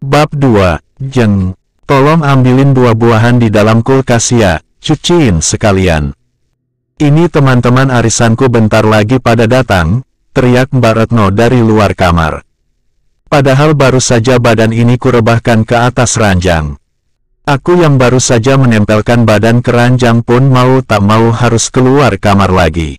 Bab 2, Jeng, tolong ambilin buah-buahan di dalam kulkas ya, cuciin sekalian. Ini teman-teman arisanku bentar lagi pada datang, teriak Mbak Retno dari luar kamar. Padahal baru saja badan ini kurebahkan ke atas ranjang. Aku yang baru saja menempelkan badan ke ranjang pun mau tak mau harus keluar kamar lagi.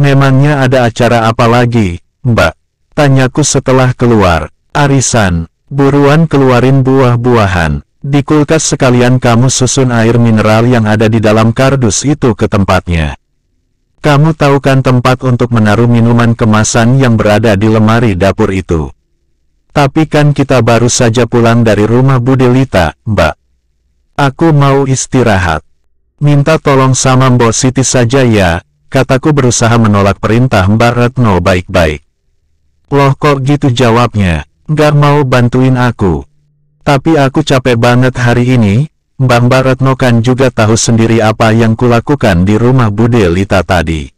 Memangnya ada acara apa lagi, mbak? Tanyaku setelah keluar, arisan, Buruan keluarin buah-buahan. Di kulkas sekalian kamu susun air mineral yang ada di dalam kardus itu ke tempatnya. Kamu tahu kan tempat untuk menaruh minuman kemasan yang berada di lemari dapur itu. Tapi kan kita baru saja pulang dari rumah Budelita, mbak. Aku mau istirahat. Minta tolong sama Mbok Siti saja ya, kataku berusaha menolak perintah Mbak Retno baik-baik. Loh kok gitu jawabnya, Gak mau bantuin aku. Tapi aku capek banget hari ini, Bang Baratno kan juga tahu sendiri apa yang kulakukan di rumah Bude Lita tadi.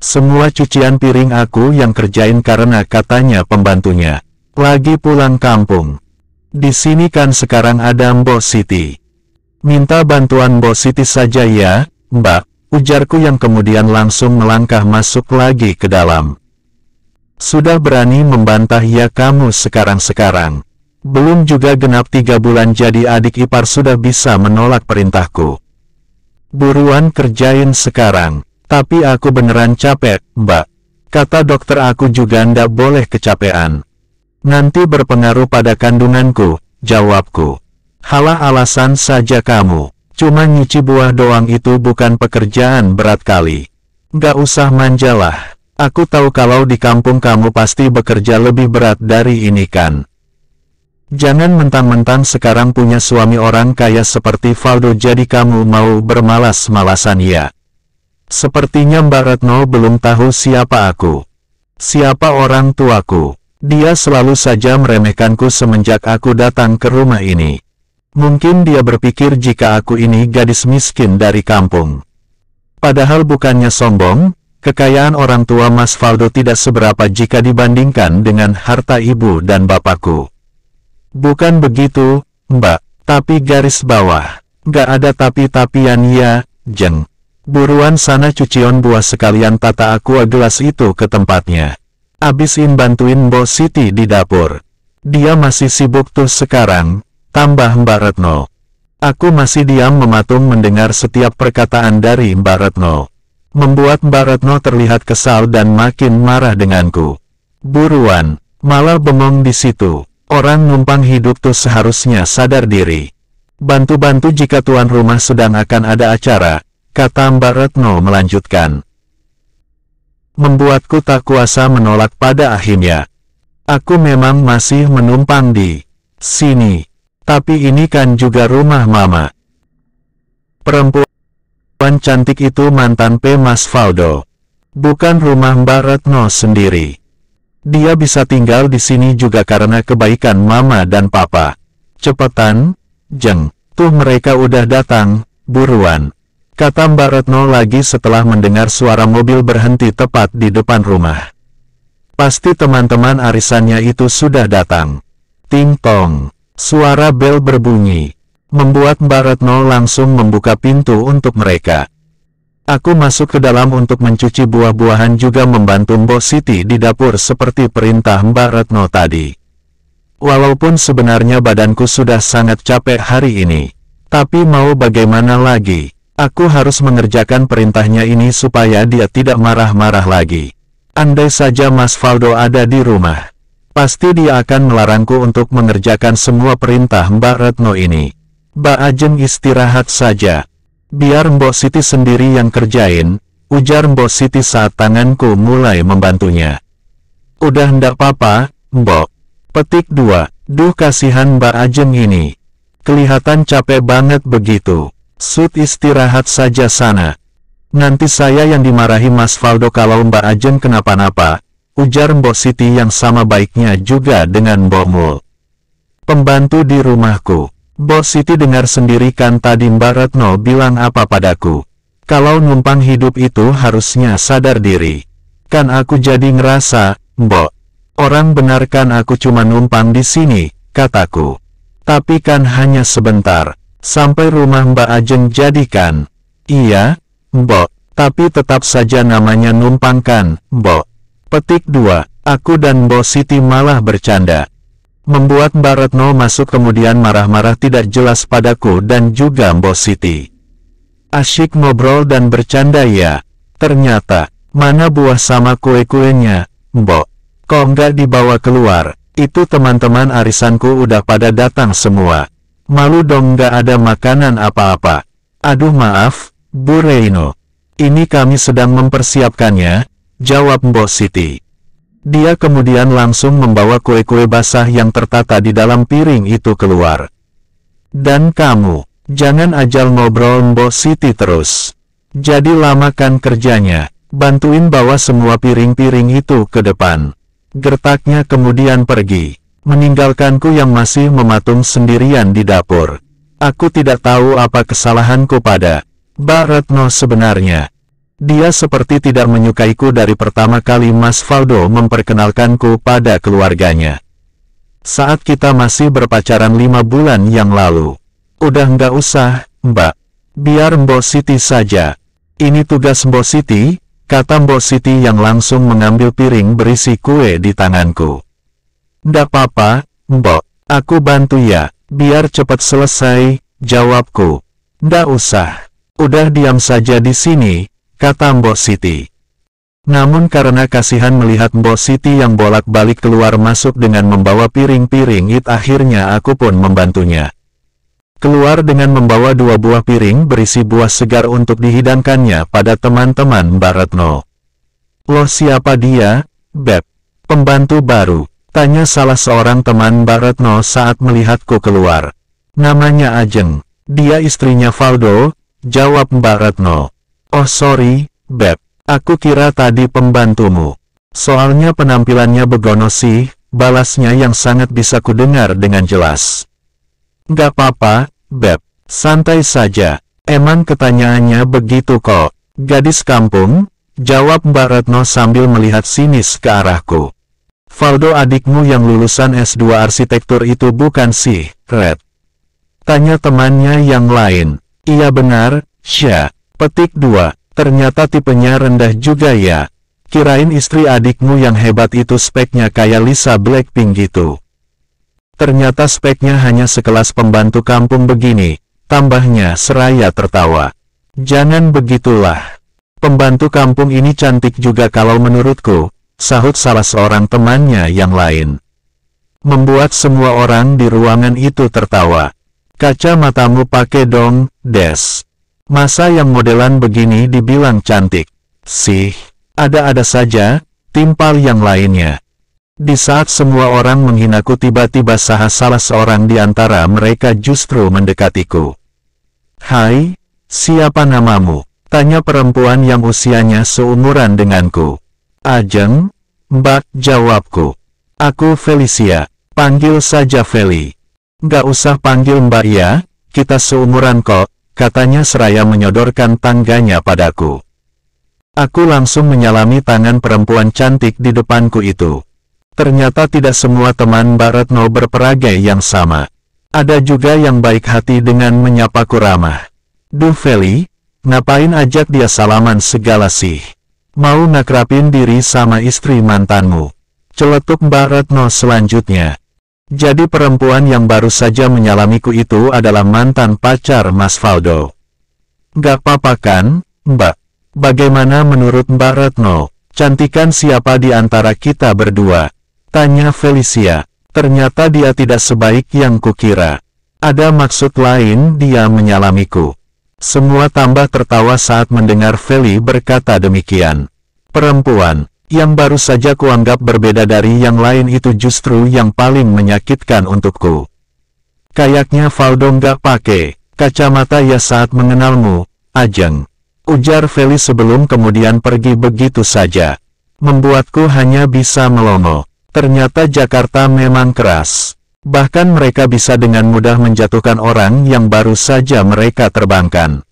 Semua cucian piring aku yang kerjain karena katanya pembantunya. Lagi pulang kampung. Di sini kan sekarang ada Mbok Siti. Minta bantuan Mbok Siti saja ya, Mbak, ujarku yang kemudian langsung melangkah masuk lagi ke dalam. Sudah berani membantah ya kamu sekarang-sekarang. Belum juga genap tiga bulan jadi adik ipar sudah bisa menolak perintahku. Buruan kerjain sekarang, tapi aku beneran capek, mbak. Kata dokter aku juga ndak boleh kecapean. Nanti berpengaruh pada kandunganku, jawabku. Halah alasan saja kamu. Cuma nyuci buah doang itu bukan pekerjaan berat kali. Gak usah manjalah. Aku tahu kalau di kampung kamu pasti bekerja lebih berat dari ini kan. Jangan mentang-mentang sekarang punya suami orang kaya seperti Valdo jadi kamu mau bermalas-malasan ya. Sepertinya Mbak Retno belum tahu siapa aku. Siapa orang tuaku. Dia selalu saja meremehkanku semenjak aku datang ke rumah ini. Mungkin dia berpikir jika aku ini gadis miskin dari kampung. Padahal bukannya sombong, Kekayaan orang tua Mas Faldo tidak seberapa jika dibandingkan dengan harta ibu dan bapakku. Bukan begitu, mbak, tapi garis bawah. Gak ada tapi-tapian ya, jeng. Buruan sana cucion buah sekalian tata aku gelas itu ke tempatnya. Abisin bantuin Bos Siti di dapur. Dia masih sibuk tuh sekarang, tambah Mbak Retno. Aku masih diam mematung mendengar setiap perkataan dari Mbak Retno membuat Retno terlihat kesal dan makin marah denganku. Buruan, malah bengong di situ. Orang numpang hidup tuh seharusnya sadar diri. Bantu-bantu jika tuan rumah sedang akan ada acara, kata Retno melanjutkan. Membuatku tak kuasa menolak pada akhirnya. Aku memang masih menumpang di sini. Tapi ini kan juga rumah mama. Perempuan perempuan cantik itu mantan P. Mas Faldo, Bukan rumah Mbak Retno sendiri. Dia bisa tinggal di sini juga karena kebaikan Mama dan Papa. Cepetan, Jeng. Tuh mereka udah datang, buruan. Kata Mbak Retno lagi setelah mendengar suara mobil berhenti tepat di depan rumah. Pasti teman-teman arisannya itu sudah datang. Ting tong. Suara bel berbunyi membuat Mbak Retno langsung membuka pintu untuk mereka. Aku masuk ke dalam untuk mencuci buah-buahan juga membantu Mbok Siti di dapur seperti perintah Mbak Retno tadi. Walaupun sebenarnya badanku sudah sangat capek hari ini. Tapi mau bagaimana lagi, aku harus mengerjakan perintahnya ini supaya dia tidak marah-marah lagi. Andai saja Mas Faldo ada di rumah, pasti dia akan melarangku untuk mengerjakan semua perintah Mbak Retno ini. Mbak Ajeng istirahat saja. Biar Mbok Siti sendiri yang kerjain, ujar Mbok Siti saat tanganku mulai membantunya. Udah ndak papa, Mbok. Petik dua, Duh kasihan Mbak Ajeng ini. Kelihatan capek banget begitu. Sud istirahat saja sana. Nanti saya yang dimarahi Mas Faldo kalau Mbak Ajeng kenapa-napa, ujar Mbok Siti yang sama baiknya juga dengan Mbok Mul. Pembantu di rumahku. Bos Siti dengar sendiri kan tadi Mbak Retno bilang apa padaku. Kalau numpang hidup itu harusnya sadar diri. Kan aku jadi ngerasa, Mbok. Orang benar kan aku cuma numpang di sini, kataku. Tapi kan hanya sebentar, sampai rumah Mbak Ajeng jadikan. Iya, Mbok. Tapi tetap saja namanya numpangkan, kan, Mbok. Petik dua. aku dan Bos Siti malah bercanda. Membuat Baratno masuk kemudian marah-marah tidak jelas padaku dan juga Mbok Siti. Asyik ngobrol dan bercanda ya. Ternyata, mana buah sama kue-kuenya, Mbok. Kok nggak dibawa keluar, itu teman-teman arisanku udah pada datang semua. Malu dong nggak ada makanan apa-apa. Aduh maaf, Bu Reino. Ini kami sedang mempersiapkannya, jawab Mbok Siti. Dia kemudian langsung membawa kue-kue basah yang tertata di dalam piring itu keluar. Dan kamu, jangan ajal ngobrol Mbok Siti terus. Jadi lamakan kerjanya, bantuin bawa semua piring-piring itu ke depan. Gertaknya kemudian pergi, meninggalkanku yang masih mematung sendirian di dapur. Aku tidak tahu apa kesalahanku pada Baratno sebenarnya. Dia seperti tidak menyukaiku dari pertama kali Mas Faldo memperkenalkanku pada keluarganya. Saat kita masih berpacaran lima bulan yang lalu. Udah nggak usah, mbak. Biar Mbok Siti saja. Ini tugas Mbok Siti, kata Mbok Siti yang langsung mengambil piring berisi kue di tanganku. Nggak apa-apa, Mbok. Aku bantu ya, biar cepat selesai, jawabku. Nggak usah. Udah diam saja di sini, kata Mbok Siti. Namun karena kasihan melihat Mbok Siti yang bolak-balik keluar masuk dengan membawa piring-piring it akhirnya aku pun membantunya. Keluar dengan membawa dua buah piring berisi buah segar untuk dihidangkannya pada teman-teman Baratno. Loh siapa dia, Beb? Pembantu baru, tanya salah seorang teman Baratno saat melihatku keluar. Namanya Ajeng. Dia istrinya Faldo. jawab Mbak Oh sorry, Beb. Aku kira tadi pembantumu. Soalnya penampilannya begono sih, balasnya yang sangat bisa kudengar dengan jelas. Gak apa-apa, Beb. Santai saja. Emang ketanyaannya begitu kok. Gadis kampung, jawab Mbak Retno sambil melihat sinis ke arahku. Valdo adikmu yang lulusan S2 arsitektur itu bukan sih, Red? Tanya temannya yang lain. Iya benar, Syah. Petik 2. Ternyata tipenya rendah juga ya. Kirain istri adikmu yang hebat itu speknya kayak Lisa Blackpink gitu. Ternyata speknya hanya sekelas pembantu kampung begini, tambahnya seraya tertawa. Jangan begitulah. Pembantu kampung ini cantik juga kalau menurutku, sahut salah seorang temannya yang lain. Membuat semua orang di ruangan itu tertawa. Kaca matamu pakai dong, Des. Masa yang modelan begini dibilang cantik. Sih, ada-ada saja, timpal yang lainnya. Di saat semua orang menghinaku tiba-tiba sah salah seorang di antara mereka justru mendekatiku. Hai, siapa namamu? Tanya perempuan yang usianya seumuran denganku. Ajeng, mbak jawabku. Aku Felicia, panggil saja Feli. Gak usah panggil mbak ya, kita seumuran kok, katanya seraya menyodorkan tangganya padaku. Aku langsung menyalami tangan perempuan cantik di depanku itu. Ternyata tidak semua teman Baratno berperagai yang sama. Ada juga yang baik hati dengan menyapaku ramah. Duh Feli, ngapain ajak dia salaman segala sih? Mau nakrapin diri sama istri mantanmu? Celetuk Baratno selanjutnya. Jadi perempuan yang baru saja menyalamiku itu adalah mantan pacar Mas Faldo. Gak apa-apa kan, Mbak? Bagaimana menurut Mbak Retno? Cantikan siapa di antara kita berdua? Tanya Felicia. Ternyata dia tidak sebaik yang kukira. Ada maksud lain dia menyalamiku. Semua tambah tertawa saat mendengar Feli berkata demikian. Perempuan, yang baru saja kuanggap berbeda dari yang lain itu justru yang paling menyakitkan untukku. Kayaknya Valdo nggak pakai kacamata ya saat mengenalmu, Ajeng. Ujar Feli sebelum kemudian pergi begitu saja. Membuatku hanya bisa melongo. Ternyata Jakarta memang keras. Bahkan mereka bisa dengan mudah menjatuhkan orang yang baru saja mereka terbangkan.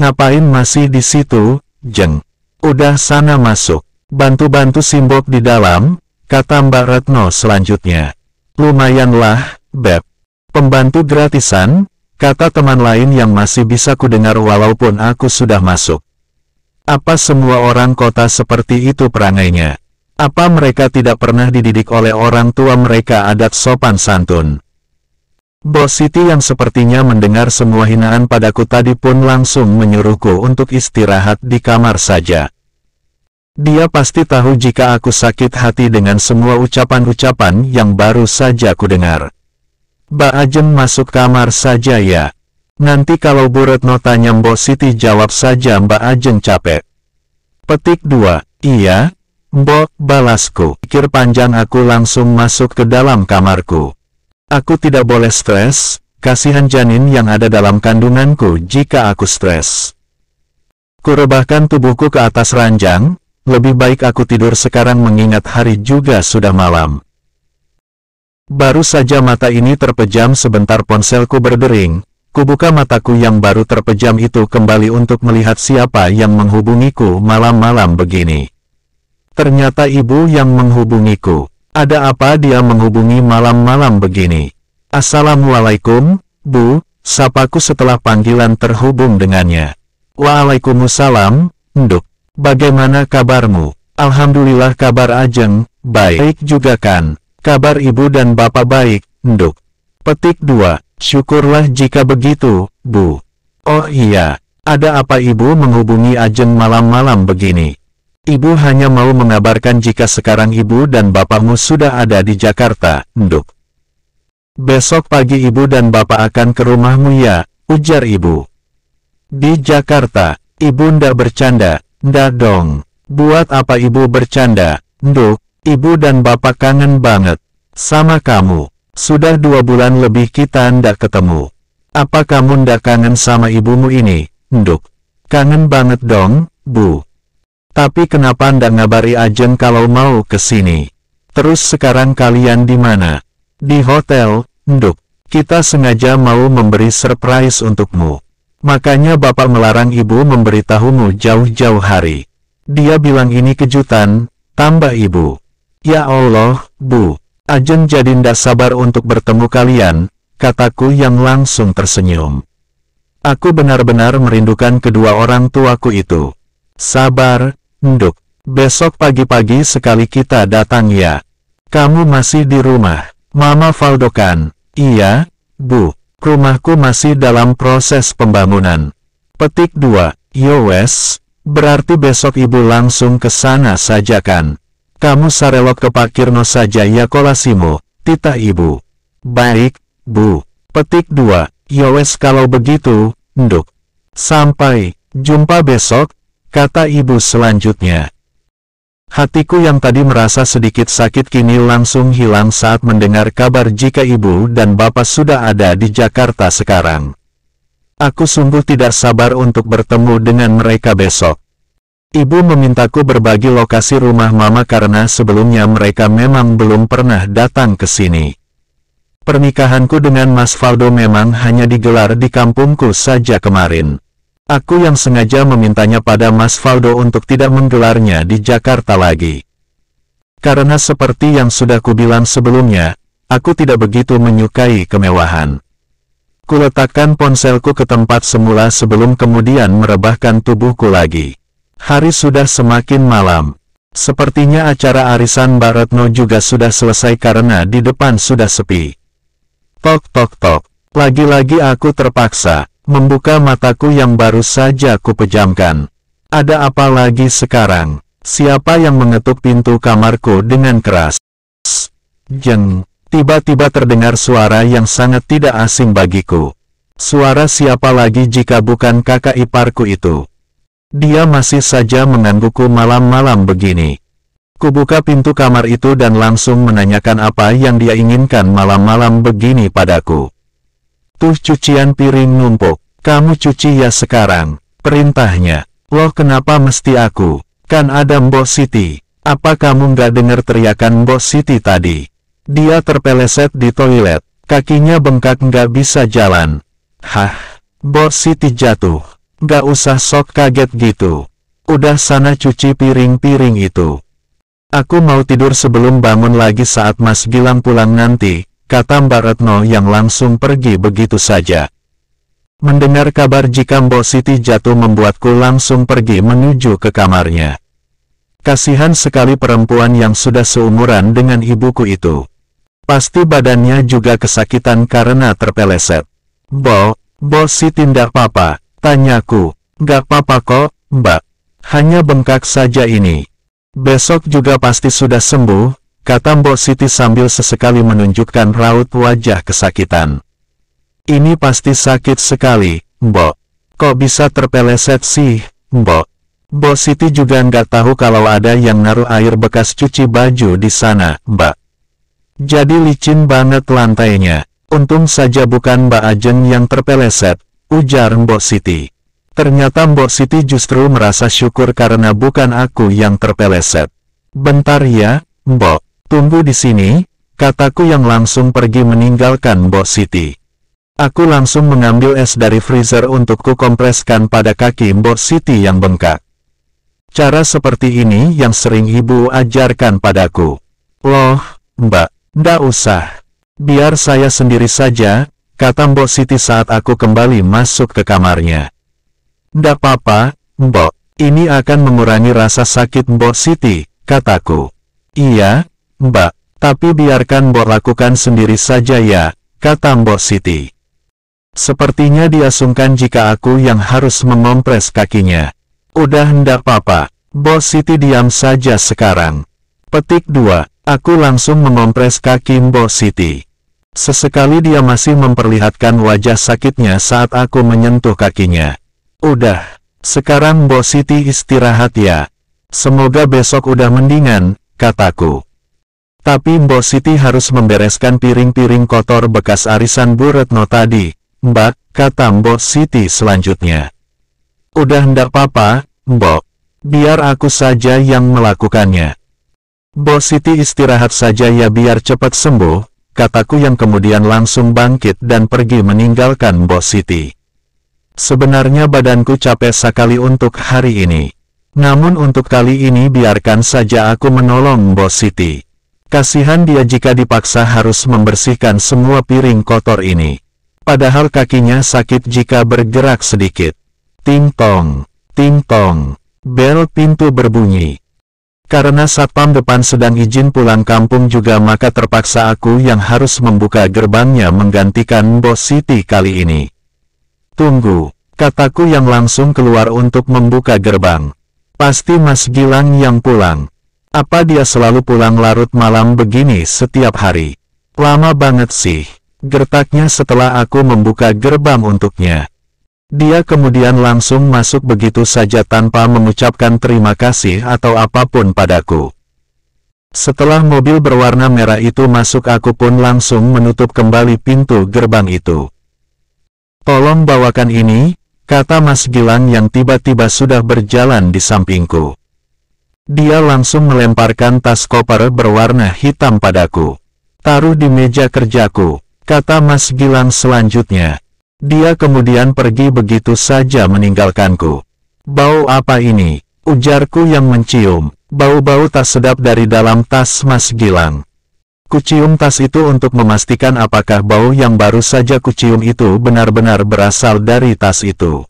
Ngapain masih di situ, Jeng? Udah sana masuk. Bantu-bantu Simbok di dalam, kata Mbak Retno selanjutnya. Lumayanlah, Beb. Pembantu gratisan, kata teman lain yang masih bisa kudengar walaupun aku sudah masuk. Apa semua orang kota seperti itu perangainya? Apa mereka tidak pernah dididik oleh orang tua mereka adat sopan santun? Bos Siti yang sepertinya mendengar semua hinaan padaku tadi pun langsung menyuruhku untuk istirahat di kamar saja. Dia pasti tahu jika aku sakit hati dengan semua ucapan-ucapan yang baru saja kudengar. Ba Ajem masuk kamar saja ya. Nanti kalau Bu Retno tanya Mbok Siti jawab saja Mbak Ajeng capek. Petik 2. Iya, Mbok, balasku. Pikir panjang aku langsung masuk ke dalam kamarku. Aku tidak boleh stres, kasihan janin yang ada dalam kandunganku jika aku stres. Kurebahkan tubuhku ke atas ranjang, lebih baik aku tidur sekarang mengingat hari juga sudah malam. Baru saja mata ini terpejam sebentar ponselku berdering, kubuka mataku yang baru terpejam itu kembali untuk melihat siapa yang menghubungiku malam-malam begini. Ternyata ibu yang menghubungiku. Ada apa dia menghubungi malam-malam begini? Assalamualaikum, Bu, sapaku setelah panggilan terhubung dengannya. Waalaikumsalam, nduk. Bagaimana kabarmu? Alhamdulillah kabar Ajeng, baik juga kan? Kabar ibu dan bapak baik, nduk. Petik 2. Syukurlah jika begitu, Bu. Oh iya, ada apa ibu menghubungi Ajeng malam-malam begini? Ibu hanya mau mengabarkan jika sekarang ibu dan bapakmu sudah ada di Jakarta, nduk. Besok pagi ibu dan bapak akan ke rumahmu ya, ujar ibu. Di Jakarta, Ibu ndak bercanda, dong, buat apa ibu bercanda? Nduk, ibu dan bapak kangen banget. Sama kamu. Sudah dua bulan lebih kita ndak ketemu. Apa kamu ndak kangen sama ibumu ini? Nduk. Kangen banget dong, bu. Tapi kenapa ndak ngabari Ajeng kalau mau ke sini? Terus sekarang kalian di mana? Di hotel, Nduk. Kita sengaja mau memberi surprise untukmu. Makanya bapak melarang ibu memberitahumu jauh-jauh hari. Dia bilang ini kejutan, tambah ibu. Ya Allah, bu. ajen jadi ndak sabar untuk bertemu kalian, kataku yang langsung tersenyum. Aku benar-benar merindukan kedua orang tuaku itu. Sabar, nduk. Besok pagi-pagi sekali kita datang ya. Kamu masih di rumah. Mama Valdokan. kan? Iya, bu. Rumahku masih dalam proses pembangunan. Petik 2. Yowes, berarti besok ibu langsung ke sana saja kan? Kamu sarelok ke Kirno saja ya kolasimu, tita ibu. Baik, bu. Petik 2. Yowes kalau begitu, nduk. Sampai, jumpa besok, kata ibu selanjutnya. Hatiku yang tadi merasa sedikit sakit kini langsung hilang saat mendengar kabar jika ibu dan bapak sudah ada di Jakarta sekarang. Aku sungguh tidak sabar untuk bertemu dengan mereka besok. Ibu memintaku berbagi lokasi rumah mama karena sebelumnya mereka memang belum pernah datang ke sini. Pernikahanku dengan Mas Faldo memang hanya digelar di kampungku saja kemarin. Aku yang sengaja memintanya pada Mas Faldo untuk tidak menggelarnya di Jakarta lagi. Karena seperti yang sudah kubilang sebelumnya, aku tidak begitu menyukai kemewahan. Kuletakkan ponselku ke tempat semula sebelum kemudian merebahkan tubuhku lagi. Hari sudah semakin malam. Sepertinya acara arisan Baratno juga sudah selesai karena di depan sudah sepi. Tok tok tok. Lagi-lagi aku terpaksa membuka mataku yang baru saja kupejamkan. Ada apa lagi sekarang? Siapa yang mengetuk pintu kamarku dengan keras? Jeng, tiba-tiba terdengar suara yang sangat tidak asing bagiku. Suara siapa lagi jika bukan kakak iparku itu? Dia masih saja menganggukku malam-malam begini. Kubuka pintu kamar itu dan langsung menanyakan apa yang dia inginkan malam-malam begini padaku. Tuh cucian piring numpuk, kamu cuci ya sekarang, perintahnya. Loh kenapa mesti aku? Kan ada Mbok Siti. Apa kamu nggak dengar teriakan Mbok Siti tadi? Dia terpeleset di toilet, kakinya bengkak nggak bisa jalan. Hah, Mbok Siti jatuh. Nggak usah sok kaget gitu. Udah sana cuci piring-piring itu. Aku mau tidur sebelum bangun lagi saat Mas Gilang pulang nanti, kata Mbak Retno yang langsung pergi begitu saja. Mendengar kabar jika Mbok Siti jatuh membuatku langsung pergi menuju ke kamarnya. Kasihan sekali perempuan yang sudah seumuran dengan ibuku itu. Pasti badannya juga kesakitan karena terpeleset. Bo, Bo Siti ndak papa, tanyaku. Gak papa kok, mbak. Hanya bengkak saja ini. Besok juga pasti sudah sembuh, kata Mbok Siti sambil sesekali menunjukkan raut wajah kesakitan. Ini pasti sakit sekali, Mbok. Kok bisa terpeleset sih, Mbok? Mbok Siti juga nggak tahu kalau ada yang naruh air bekas cuci baju di sana, Mbak. Jadi licin banget lantainya. Untung saja bukan Mbak Ajeng yang terpeleset, ujar Mbok Siti. Ternyata Mbok Siti justru merasa syukur karena bukan aku yang terpeleset. Bentar ya, Mbok. Tunggu di sini, kataku yang langsung pergi meninggalkan Bo City. Aku langsung mengambil es dari freezer untuk kukompreskan pada kaki Mbok City yang bengkak. Cara seperti ini yang sering ibu ajarkan padaku. Loh, mbak, ndak usah. Biar saya sendiri saja, kata Mbok Siti saat aku kembali masuk ke kamarnya. Ndak apa-apa, Mbok, ini akan mengurangi rasa sakit Mbok Siti, kataku. Iya, Mbak, tapi biarkan Mbok lakukan sendiri saja ya, kata Mbok Siti. Sepertinya dia sungkan jika aku yang harus mengompres kakinya. Udah hendak papa, Mbok Siti diam saja sekarang. Petik 2, aku langsung mengompres kaki Mbok Siti. Sesekali dia masih memperlihatkan wajah sakitnya saat aku menyentuh kakinya. Udah, sekarang Mbok Siti istirahat ya. Semoga besok udah mendingan, kataku. Tapi Mbok Siti harus membereskan piring-piring kotor bekas arisan Bu Retno tadi, Mbak, kata Mbok Siti selanjutnya. Udah ndak papa, Mbok. Biar aku saja yang melakukannya. Mbok Siti istirahat saja ya biar cepat sembuh, kataku yang kemudian langsung bangkit dan pergi meninggalkan Mbok Siti. Sebenarnya badanku capek sekali untuk hari ini. Namun untuk kali ini biarkan saja aku menolong Mbok Siti. Kasihan dia jika dipaksa harus membersihkan semua piring kotor ini. Padahal kakinya sakit jika bergerak sedikit. Ting tong, ting tong, bel pintu berbunyi. Karena satpam depan sedang izin pulang kampung juga maka terpaksa aku yang harus membuka gerbangnya menggantikan Bos Siti kali ini. Tunggu, kataku yang langsung keluar untuk membuka gerbang. Pasti Mas Gilang yang pulang. Apa dia selalu pulang larut malam begini setiap hari? Lama banget sih, gertaknya setelah aku membuka gerbang untuknya. Dia kemudian langsung masuk begitu saja tanpa mengucapkan terima kasih atau apapun padaku. Setelah mobil berwarna merah itu masuk aku pun langsung menutup kembali pintu gerbang itu. Tolong bawakan ini, kata Mas Gilang yang tiba-tiba sudah berjalan di sampingku. Dia langsung melemparkan tas koper berwarna hitam padaku. Taruh di meja kerjaku, kata Mas Gilang selanjutnya. Dia kemudian pergi begitu saja meninggalkanku. Bau apa ini? Ujarku yang mencium. Bau-bau tas sedap dari dalam tas Mas Gilang. Kucium tas itu untuk memastikan apakah bau yang baru saja kucium itu benar-benar berasal dari tas itu.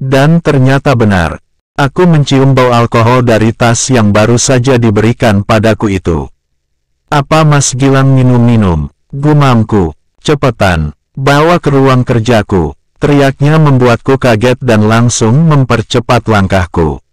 Dan ternyata benar, Aku mencium bau alkohol dari tas yang baru saja diberikan padaku itu. Apa Mas Gilang minum-minum? Gumamku. Cepetan. Bawa ke ruang kerjaku. Teriaknya membuatku kaget dan langsung mempercepat langkahku.